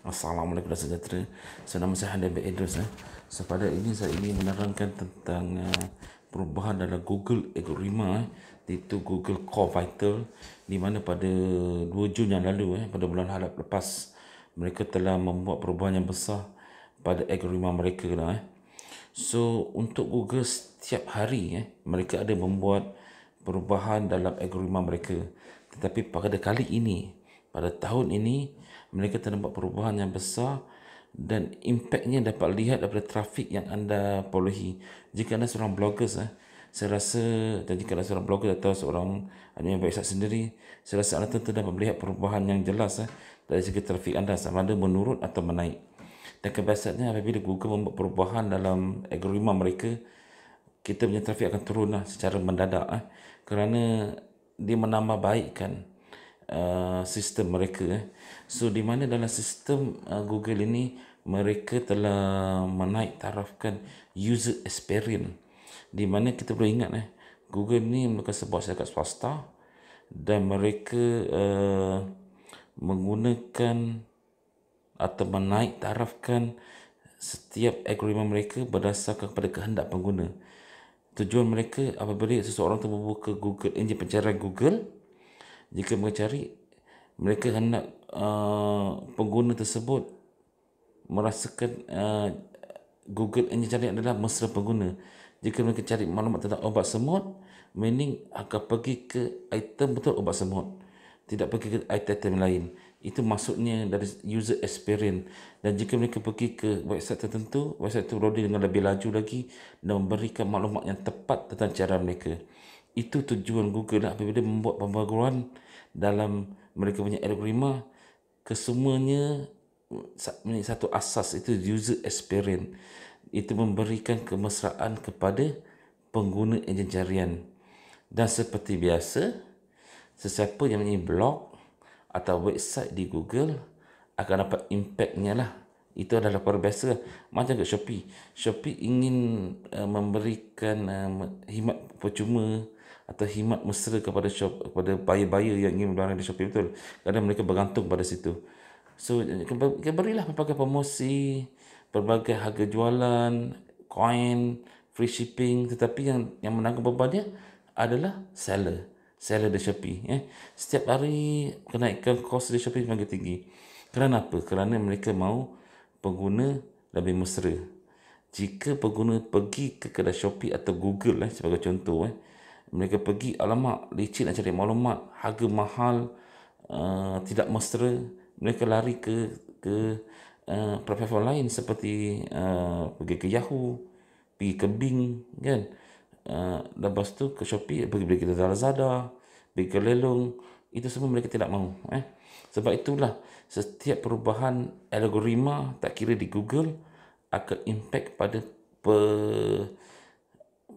Assalamualaikum dan sejahtera. Senama saya Handan Bek Idris. Eh. So, pada ini saya ingin menerangkan tentang uh, perubahan dalam Google algoritma eh, iaitu Google Core Vital di mana pada 2 Jun yang lalu eh, pada bulan halap lepas mereka telah membuat perubahan yang besar pada algoritma mereka lah, eh. So untuk Google setiap hari eh, mereka ada membuat perubahan dalam algoritma mereka tetapi pada kali ini pada tahun ini mereka terdapat perubahan yang besar dan impaknya dapat lihat daripada trafik yang anda polohi jika anda seorang blogger eh, saya rasa dan jika anda seorang blogger atau seorang admin website sendiri saya rasa anda tentu dapat melihat perubahan yang jelas eh, dari segi trafik anda sama ada menurun atau menaik dan kebiasaannya apabila Google membuat perubahan dalam algoritma mereka kita punya trafik akan turun lah secara mendadak eh. kerana dia menambah baikkan Uh, sistem mereka eh. so di mana dalam sistem uh, Google ini mereka telah menaik tarafkan user experience di mana kita boleh ingat eh Google ni mereka sebuah syarikat swasta dan mereka uh, menggunakan atau menaik tarafkan setiap algoritma mereka berdasarkan kepada kehendak pengguna. Tujuan mereka apabila seseorang itu membuka Google, enjin pencarian Google, jika mereka cari, mereka hendak uh, pengguna tersebut merasakan uh, Google yang cari adalah mesra pengguna jika mereka cari maklumat tentang obat semut meaning akan pergi ke item betul obat semut tidak pergi ke item-item lain itu maksudnya dari user experience dan jika mereka pergi ke website tertentu website itu loading dengan lebih laju lagi dan memberikan maklumat yang tepat tentang cara mereka itu tujuan Google lah apabila membuat pembaharuan dalam mereka punya algoritma kesemuanya satu asas itu user experience itu memberikan kemesraan kepada pengguna ejen carian dan seperti biasa sesiapa yang mempunyai blog atau website di Google akan dapat impactnya lah itu adalah perkara biasa macam kat Shopee Shopee ingin uh, memberikan uh, himat percuma atau himat mesra kepada shop kepada buyer-buyer yang ingin berbarang di Shopee betul kadang mereka bergantung pada situ so berilah pelbagai promosi pelbagai harga jualan coin free shipping tetapi yang yang menanggung bebannya adalah seller seller di Shopee eh. setiap hari kenaikan kos di Shopee semakin tinggi kerana apa? kerana mereka mahu pengguna lebih mesra jika pengguna pergi ke kedai Shopee atau Google eh, sebagai contoh eh, mereka pergi alamak licin nak cari maklumat harga mahal uh, tidak mesra mereka lari ke ke uh, platform lain seperti uh, pergi ke Yahoo pergi ke Bing kan uh, lepas tu ke Shopee pergi pergi ke Lazada pergi ke Lelong itu semua mereka tidak mahu eh? sebab itulah setiap perubahan algoritma tak kira di Google akan impact pada pe,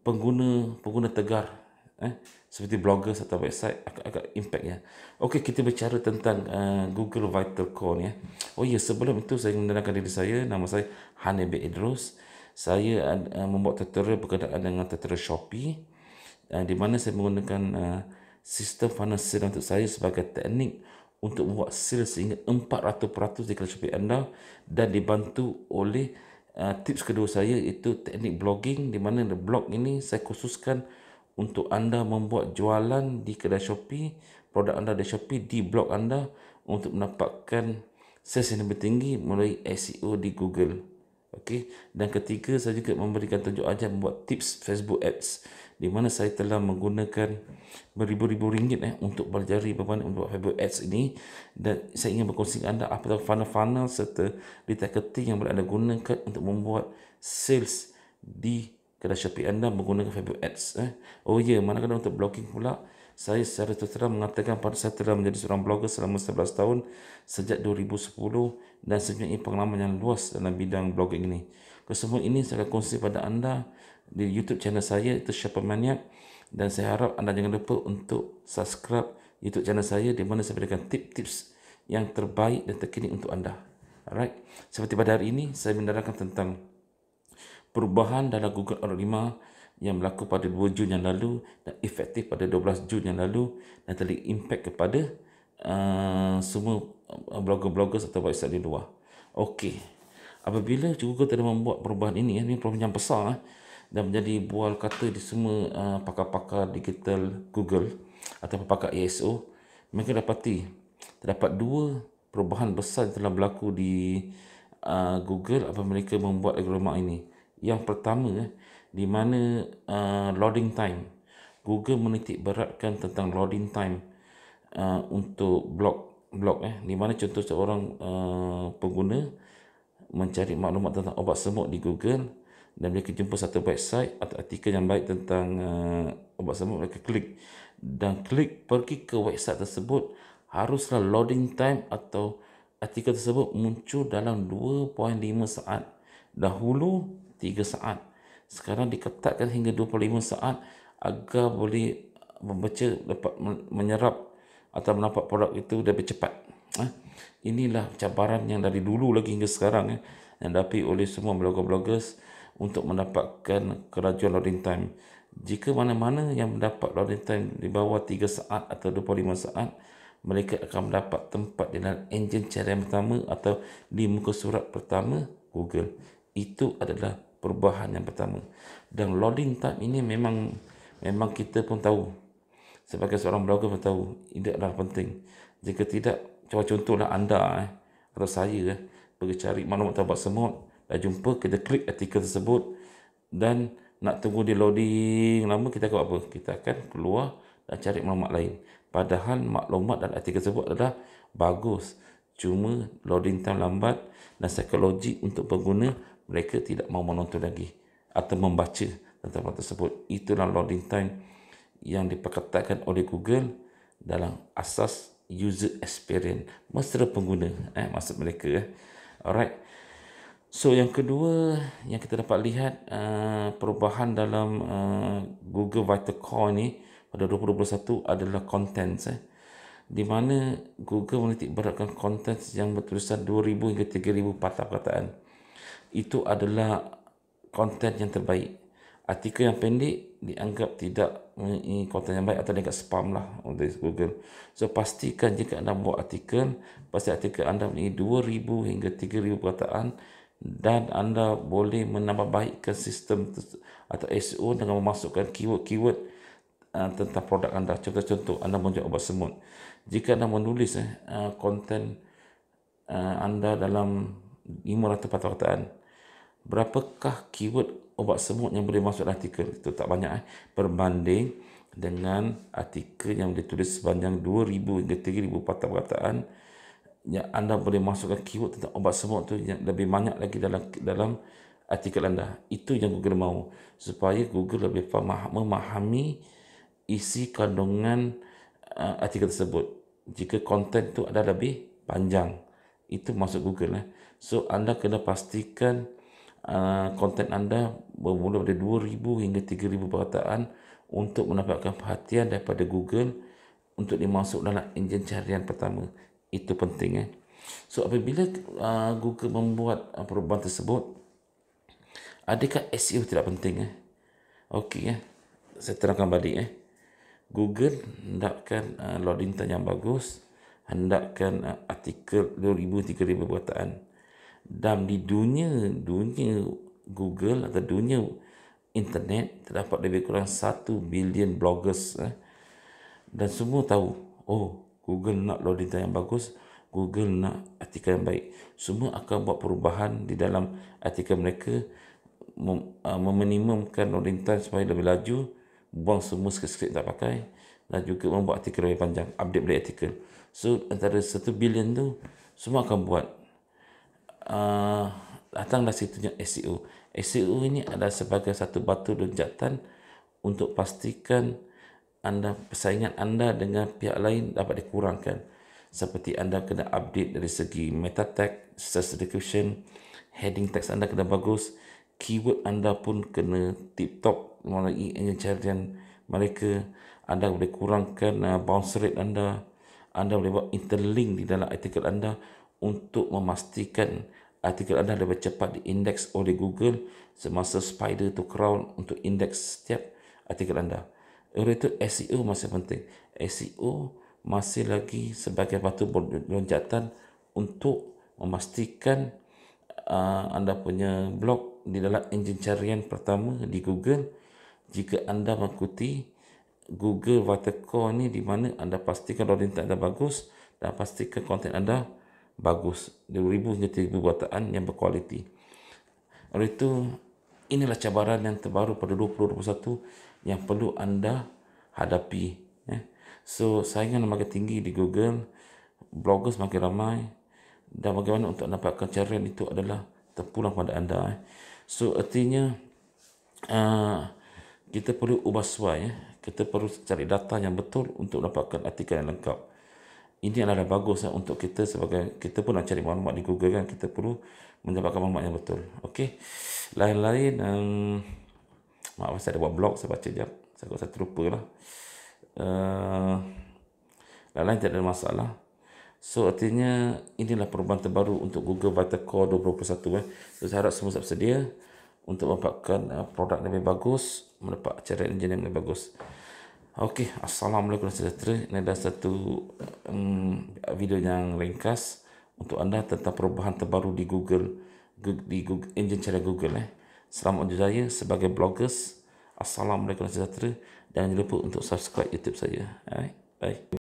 pengguna pengguna tegar eh? seperti blogger atau website agak-agak impact ya. Okey, kita bicara tentang uh, Google Vital Core ni ya. Oh ya, yeah, sebelum itu saya mengenalkan diri saya, nama saya Hanib Idrus. Saya uh, membuat tutorial berkaitan dengan tutorial Shopee uh, di mana saya menggunakan uh, sistem funnel sale untuk saya sebagai teknik untuk membuat sales sehingga 400% di kelas Shopee anda dan dibantu oleh uh, tips kedua saya itu teknik blogging di mana blog ini saya khususkan untuk anda membuat jualan di kedai Shopee, produk anda di Shopee, di blog anda untuk mendapatkan sales yang lebih tinggi melalui SEO di Google. Okey, dan ketiga saya juga memberikan tunjuk ajar membuat tips Facebook Ads di mana saya telah menggunakan beribu-ribu ringgit eh, untuk belajar bagaimana membuat Facebook Ads ini dan saya ingin berkongsi dengan anda apa funnel-funnel serta detail yang boleh anda gunakan untuk membuat sales di kedai Shopee anda menggunakan Facebook Ads. Eh? Oh ya, yeah, manakala untuk blogging pula, saya secara terang mengatakan pada saya telah menjadi seorang blogger selama 11 tahun sejak 2010 dan sebenarnya pengalaman yang luas dalam bidang blogging ini. Kesemua ini saya akan kongsi pada anda di YouTube channel saya itu Siapa Maniak dan saya harap anda jangan lupa untuk subscribe YouTube channel saya di mana saya berikan tip tips yang terbaik dan terkini untuk anda. Alright. Seperti pada hari ini saya mendengarkan tentang perubahan dalam Google Algorithma yang berlaku pada 2 Jun yang lalu dan efektif pada 12 Jun yang lalu dan telah impact kepada uh, semua uh, blogger-blogger atau website di luar. Okey. Apabila Google telah membuat perubahan ini, ini perubahan yang besar eh, dan menjadi bual kata di semua uh, pakar-pakar digital Google atau pakar ASO, mereka dapati terdapat dua perubahan besar yang telah berlaku di uh, Google apabila mereka membuat algoritma ini yang pertama di mana uh, loading time Google menitik beratkan tentang loading time uh, untuk blog blog eh di mana contoh seorang uh, pengguna mencari maklumat tentang obat semut di Google dan mereka jumpa satu website atau artikel yang baik tentang uh, obat semut mereka klik dan klik pergi ke website tersebut haruslah loading time atau artikel tersebut muncul dalam 2.5 saat dahulu 3 saat. Sekarang diketatkan hingga 25 saat agar boleh membaca dapat menyerap atau menampak produk itu lebih cepat. Ah, inilah cabaran yang dari dulu lagi hingga sekarang eh, yang dapat oleh semua blogger-bloggers untuk mendapatkan kerajuan loading time. Jika mana-mana yang mendapat loading time di bawah 3 saat atau 25 saat, mereka akan mendapat tempat di dalam enjin carian pertama atau di muka surat pertama Google itu adalah perubahan yang pertama dan loading time ini memang memang kita pun tahu sebagai seorang blogger pun tahu ini adalah penting jika tidak contohlah anda eh, atau saya eh, pergi cari maklumat tentang semut dah jumpa kita klik artikel tersebut dan nak tunggu di loading lama kita akan apa kita akan keluar dan cari maklumat lain padahal maklumat dan artikel tersebut adalah bagus cuma loading time lambat dan psikologi untuk pengguna mereka tidak mau menonton lagi atau membaca tentang hal tersebut. Itulah loading time yang diperketatkan oleh Google dalam asas user experience. Mesra pengguna, eh, maksud mereka. Eh. Alright. So yang kedua yang kita dapat lihat uh, perubahan dalam uh, Google Vital Core ni pada 2021 adalah contents eh. di mana Google menitik beratkan contents yang bertulisan 2000 hingga 3000 patah perkataan itu adalah konten yang terbaik. Artikel yang pendek dianggap tidak mempunyai konten yang baik atau dianggap spam lah dari Google. So pastikan jika anda buat artikel, pasti artikel anda mempunyai 2,000 hingga 3,000 perkataan dan anda boleh menambah menambahbaikkan sistem atau SEO dengan memasukkan keyword-keyword uh, tentang produk anda. Contoh-contoh anda menjual obat semut. Jika anda menulis eh, uh, konten uh, anda dalam 500 perkataan, berapakah keyword obat semut yang boleh masuk artikel itu tak banyak eh berbanding dengan artikel yang ditulis sepanjang 2000 hingga 3000 patah perkataan yang anda boleh masukkan keyword tentang obat semut tu yang lebih banyak lagi dalam dalam artikel anda itu yang Google mahu supaya Google lebih faham, memahami isi kandungan uh, artikel tersebut jika konten tu ada lebih panjang itu masuk Google eh. so anda kena pastikan konten ah, anda bermula dari 2,000 hingga 3,000 perkataan untuk mendapatkan perhatian daripada Google untuk dimasuk dalam enjin carian pertama. Itu penting. Eh? So, apabila uh, Google membuat uh, perubahan tersebut, adakah SEO tidak penting? Eh? Okey, eh? Ya. saya terangkan balik. Eh? Google hendakkan uh, loading tanya yang bagus, hendakkan uh, artikel 2,000-3,000 perkataan. 2,000, 3,000 perkataan dan di dunia dunia Google atau dunia internet terdapat lebih kurang 1 bilion bloggers eh. dan semua tahu oh Google nak lorita yang bagus Google nak artikel yang baik semua akan buat perubahan di dalam artikel mereka mem- uh, meminimumkan loading time supaya lebih laju buang semua skrip-skrip tak pakai dan juga membuat artikel lebih panjang update balik artikel so antara 1 bilion tu semua akan buat Ah, datang dari situnya SEO. SEO ini ada sebagai satu batu loncatan untuk pastikan anda persaingan anda dengan pihak lain dapat dikurangkan. Seperti anda kena update dari segi meta tag, search description, heading text anda kena bagus, keyword anda pun kena tip top melalui engineering mereka anda boleh kurangkan uh, bounce rate anda anda boleh buat interlink di dalam artikel anda untuk memastikan artikel anda dapat cepat diindeks oleh Google semasa spider to crown untuk indeks setiap artikel anda. Oleh itu SEO masih penting. SEO masih lagi sebagai batu loncatan untuk memastikan uh, anda punya blog di dalam enjin carian pertama di Google jika anda mengikuti Google Vital Core ni di mana anda pastikan rating anda bagus dan pastikan konten anda bagus, 2000 hingga 3000 wataan yang berkualiti. Oleh itu, inilah cabaran yang terbaru pada 2021 yang perlu anda hadapi. Ya. So, saingan makin tinggi di Google, blogger semakin ramai dan bagaimana untuk dapatkan carian itu adalah terpulang pada anda. Ya. So, artinya ah, kita perlu ubah suai. Ya. Kita perlu cari data yang betul untuk dapatkan artikel yang lengkap ini adalah bagus eh, untuk kita sebagai kita pun nak cari maklumat di Google kan kita perlu mendapatkan maklumat yang betul okey lain-lain um, maaf saya ada buat blog saya baca jap saya rasa terlupa lah uh, eh, lain-lain ada masalah So artinya inilah perubahan terbaru untuk Google Vital Core 2021 eh. So, saya harap semua siap sedia untuk mendapatkan uh, produk lebih bagus, mendapat cara engine yang lebih bagus. Okey, assalamualaikum sejahtera. Ini adalah satu um, video yang ringkas untuk anda tentang perubahan terbaru di Google, Google di Google, engine cara Google eh. Selamat berjaya sebagai bloggers. Assalamualaikum sejahtera dan jangan lupa untuk subscribe YouTube saya. Eh. Bye.